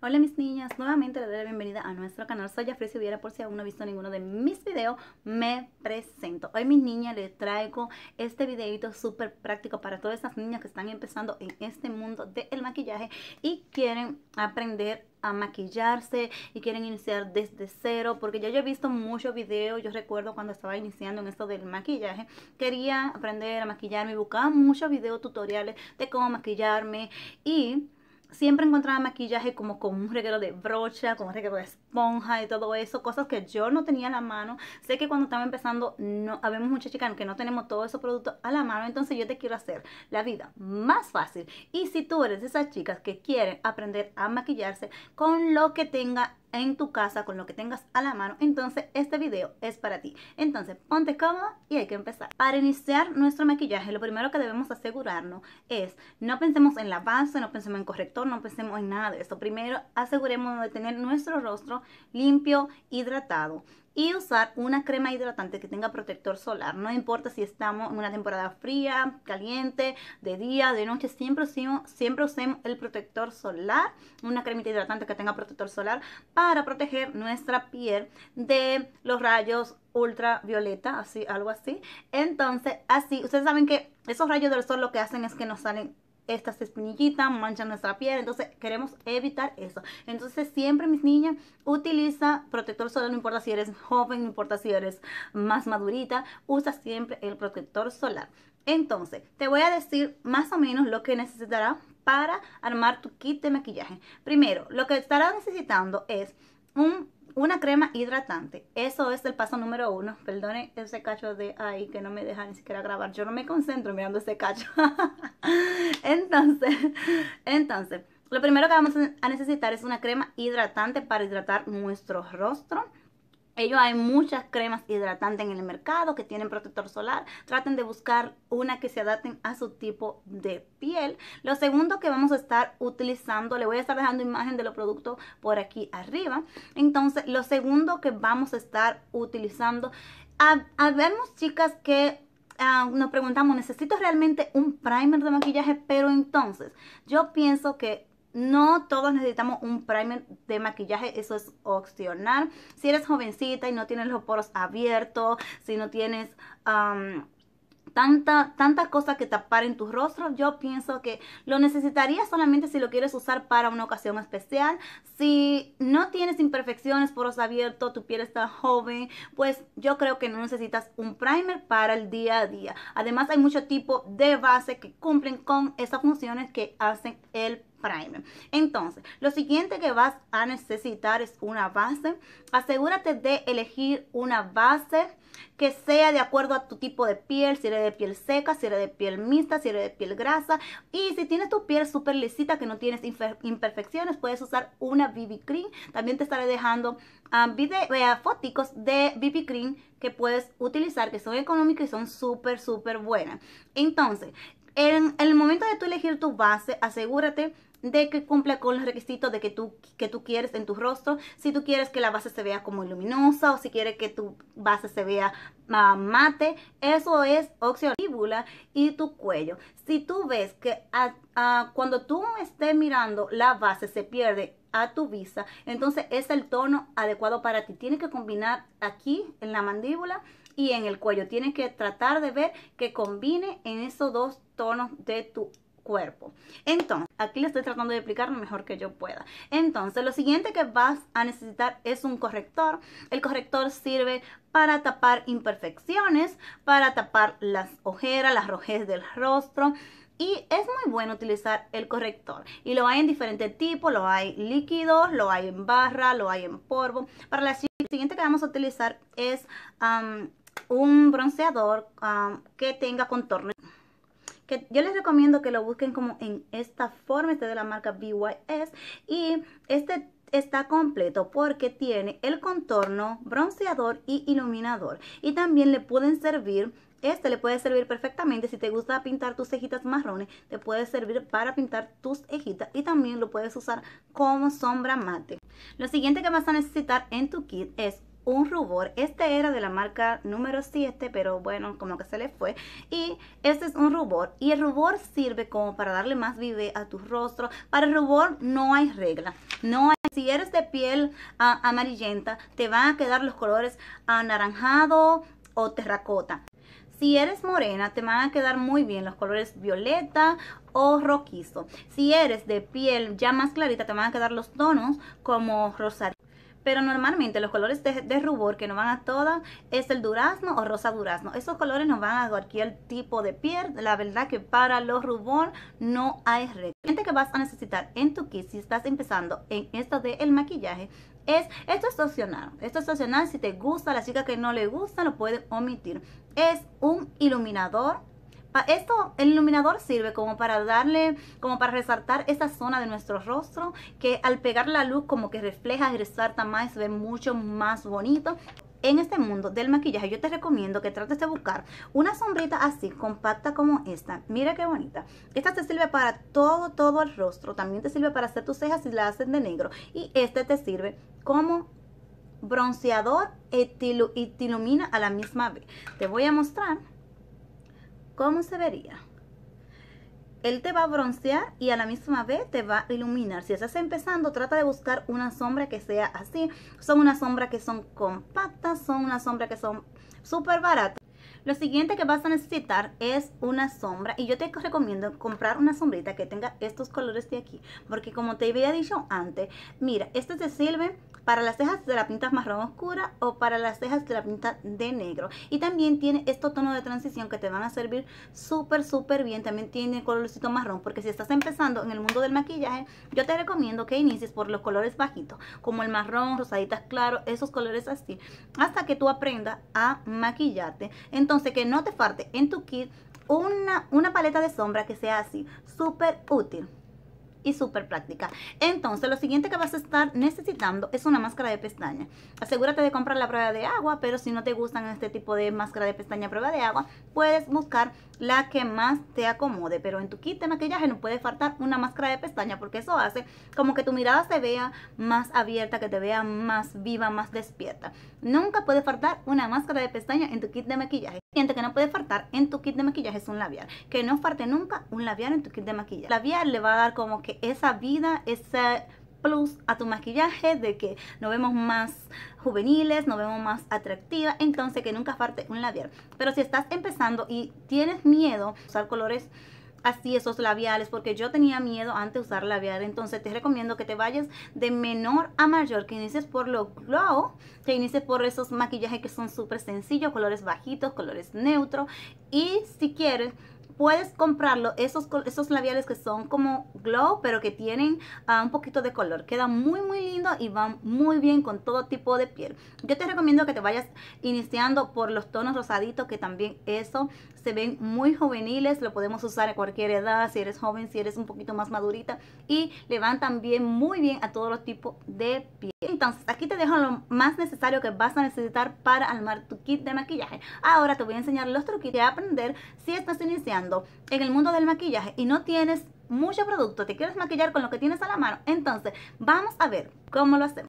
Hola mis niñas, nuevamente les doy la bienvenida a nuestro canal. Soy Afri, si hubiera por si aún no he visto ninguno de mis videos, me presento. Hoy mis niñas les traigo este videito súper práctico para todas esas niñas que están empezando en este mundo del maquillaje y quieren aprender a maquillarse y quieren iniciar desde cero porque ya yo he visto muchos videos yo recuerdo cuando estaba iniciando en esto del maquillaje quería aprender a maquillarme buscaba muchos videos tutoriales de cómo maquillarme y siempre encontraba maquillaje como con un reguero de brocha, con un reguero de esponja y todo eso, cosas que yo no tenía a la mano. Sé que cuando estaba empezando, no, habemos muchas chicas que no tenemos todos esos productos a la mano, entonces yo te quiero hacer la vida más fácil. Y si tú eres de esas chicas que quieren aprender a maquillarse con lo que tenga en tu casa con lo que tengas a la mano, entonces este video es para ti. Entonces ponte cómoda y hay que empezar. Para iniciar nuestro maquillaje, lo primero que debemos asegurarnos es no pensemos en la base, no pensemos en corrector, no pensemos en nada de eso. Primero aseguremos de tener nuestro rostro limpio, hidratado y usar una crema hidratante que tenga protector solar. No importa si estamos en una temporada fría, caliente, de día, de noche, siempre usemos, siempre usemos el protector solar, una cremita hidratante que tenga protector solar para proteger nuestra piel de los rayos ultravioleta, así, algo así. Entonces, así, ustedes saben que esos rayos del sol lo que hacen es que nos salen estas espinillitas manchan nuestra piel, entonces queremos evitar eso. Entonces siempre mis niñas, utiliza protector solar, no importa si eres joven, no importa si eres más madurita, usa siempre el protector solar. Entonces, te voy a decir más o menos lo que necesitarás para armar tu kit de maquillaje. Primero, lo que estará necesitando es un una crema hidratante. Eso es el paso número uno. Perdone ese cacho de ahí que no me deja ni siquiera grabar. Yo no me concentro mirando ese cacho. entonces, entonces, lo primero que vamos a necesitar es una crema hidratante para hidratar nuestro rostro. Ellos hay muchas cremas hidratantes en el mercado que tienen protector solar. Traten de buscar una que se adapten a su tipo de piel. Lo segundo que vamos a estar utilizando, le voy a estar dejando imagen de los productos por aquí arriba. Entonces, lo segundo que vamos a estar utilizando, habemos chicas que ah, nos preguntamos, ¿necesito realmente un primer de maquillaje? Pero entonces, yo pienso que no todos necesitamos un primer de maquillaje, eso es opcional. Si eres jovencita y no tienes los poros abiertos, si no tienes... Um, tanta, tanta cosa que tapar en tu rostro, yo pienso que lo necesitarías solamente si lo quieres usar para una ocasión especial. Si no tienes imperfecciones, poros abiertos, tu piel está joven, pues yo creo que no necesitas un primer para el día a día. Además hay mucho tipo de base que cumplen con esas funciones que hacen el primer. Entonces, lo siguiente que vas a necesitar es una base. Asegúrate de elegir una base que sea de acuerdo a tu tipo de piel, si eres de piel seca, si eres de piel mixta, si eres de piel grasa. Y si tienes tu piel súper lisita, que no tienes imperfecciones, puedes usar una BB Cream. También te estaré dejando ah, fotos de BB Cream que puedes utilizar, que son económicas y son súper, súper buenas. Entonces, en, en el momento de tú elegir tu base, asegúrate de que cumpla con los requisitos de que tú, que tú quieres en tu rostro, si tú quieres que la base se vea como luminosa o si quieres que tu base se vea ah, mate, eso es mandíbula y tu cuello. Si tú ves que ah, ah, cuando tú estés mirando la base se pierde a tu vista, entonces es el tono adecuado para ti. Tienes que combinar aquí en la mandíbula y en el cuello. Tienes que tratar de ver que combine en esos dos tonos de tu cuerpo. Entonces, aquí le estoy tratando de explicar lo mejor que yo pueda. Entonces, lo siguiente que vas a necesitar es un corrector. El corrector sirve para tapar imperfecciones, para tapar las ojeras, las rojez del rostro. Y es muy bueno utilizar el corrector. Y lo hay en diferentes tipos, lo hay líquidos, lo hay en barra, lo hay en polvo. Para la siguiente que vamos a utilizar es un bronceador que tenga contorno que yo les recomiendo que lo busquen como en esta forma, este de la marca BYS y este está completo porque tiene el contorno, bronceador y iluminador y también le pueden servir este le puede servir perfectamente si te gusta pintar tus cejitas marrones, te puede servir para pintar tus cejitas y también lo puedes usar como sombra mate. Lo siguiente que vas a necesitar en tu kit es un rubor. Este era de la marca número 7, pero bueno, como que se le fue. Y este es un rubor. Y el rubor sirve como para darle más vive a tu rostro. Para el rubor no hay regla. No hay, si eres de piel ah, amarillenta, te van a quedar los colores anaranjado o terracota. Si eres morena, te van a quedar muy bien los colores violeta o roquizo. Si eres de piel ya más clarita, te van a quedar los tonos como rosario. Pero normalmente los colores de, rubor que no van a todas es el durazno o rosa durazno. Esos colores nos van a cualquier tipo de piel. La verdad que para los rubor no hay La Gente que vas a necesitar en tu kit si estás empezando en esto del maquillaje es, esto es opcional, esto es opcional, si te gusta, a la chica que no le gusta lo puede omitir. Es un iluminador Ah, esto, el iluminador sirve como para darle, como para resaltar esa zona de nuestro rostro que al pegar la luz como que refleja y resalta más, se ve mucho más bonito. En este mundo del maquillaje yo te recomiendo que trates de buscar una sombrita así, compacta como esta. Mira qué bonita. Esta te sirve para todo, todo el rostro. También te sirve para hacer tus cejas si las hacen de negro. Y este te sirve como bronceador y te ilumina a la misma vez. Te voy a mostrar ¿Cómo se vería? Él te va a broncear y a la misma vez te va a iluminar. Si estás empezando, trata de buscar una sombra que sea así. Son unas sombras que son compactas, son unas sombras que son súper baratas. Lo siguiente que vas a necesitar es una sombra y yo te recomiendo comprar una sombrita que tenga estos colores de aquí porque como te había dicho antes, mira, este te sirve para las cejas de la pinta marrón oscura o para las cejas de la pinta de negro. Y también tiene estos tonos de transición que te van a servir súper, súper bien. También tiene el colorcito marrón porque si estás empezando en el mundo del maquillaje, yo te recomiendo que inicies por los colores bajitos, como el marrón, rosaditas claro, esos colores así, hasta que tú aprendas a maquillarte. Entonces que no te falte en tu kit una, una paleta de sombra que sea así, súper útil y súper práctica. Entonces, lo siguiente que vas a estar necesitando es una máscara de pestaña. Asegúrate de comprar la prueba de agua, pero si no te gustan este tipo de máscara de pestaña prueba de agua, puedes buscar la que más te acomode. Pero en tu kit de maquillaje no puede faltar una máscara de pestaña porque eso hace como que tu mirada se vea más abierta, que te vea más viva, más despierta. Nunca puede faltar una máscara de pestaña en tu kit de maquillaje que no puede faltar en tu kit de maquillaje es un labial. Que no falte nunca un labial en tu kit de maquillaje. El labial le va a dar como que esa vida, ese plus a tu maquillaje de que nos vemos más juveniles, nos vemos más atractivas, entonces que nunca falte un labial. Pero si estás empezando y tienes miedo a usar colores así esos labiales porque yo tenía miedo antes de usar labial. Entonces te recomiendo que te vayas de menor a mayor, que inicies por lo glow, que inicies por esos maquillajes que son súper sencillos, colores bajitos, colores neutros y si quieres puedes comprarlo, esos, esos labiales que son como glow, pero que tienen ah, un poquito de color. Queda muy, muy lindo y van muy bien con todo tipo de piel. Yo te recomiendo que te vayas iniciando por los tonos rosaditos, que también eso se ven muy juveniles. Lo podemos usar a cualquier edad, si eres joven, si eres un poquito más madurita. Y le van también muy bien a todos los tipos de piel. Entonces aquí te dejo lo más necesario que vas a necesitar para armar tu kit de maquillaje. Ahora te voy a enseñar los truquitos que aprender si estás iniciando en el mundo del maquillaje y no tienes mucho producto, te quieres maquillar con lo que tienes a la mano. Entonces vamos a ver cómo lo hacemos.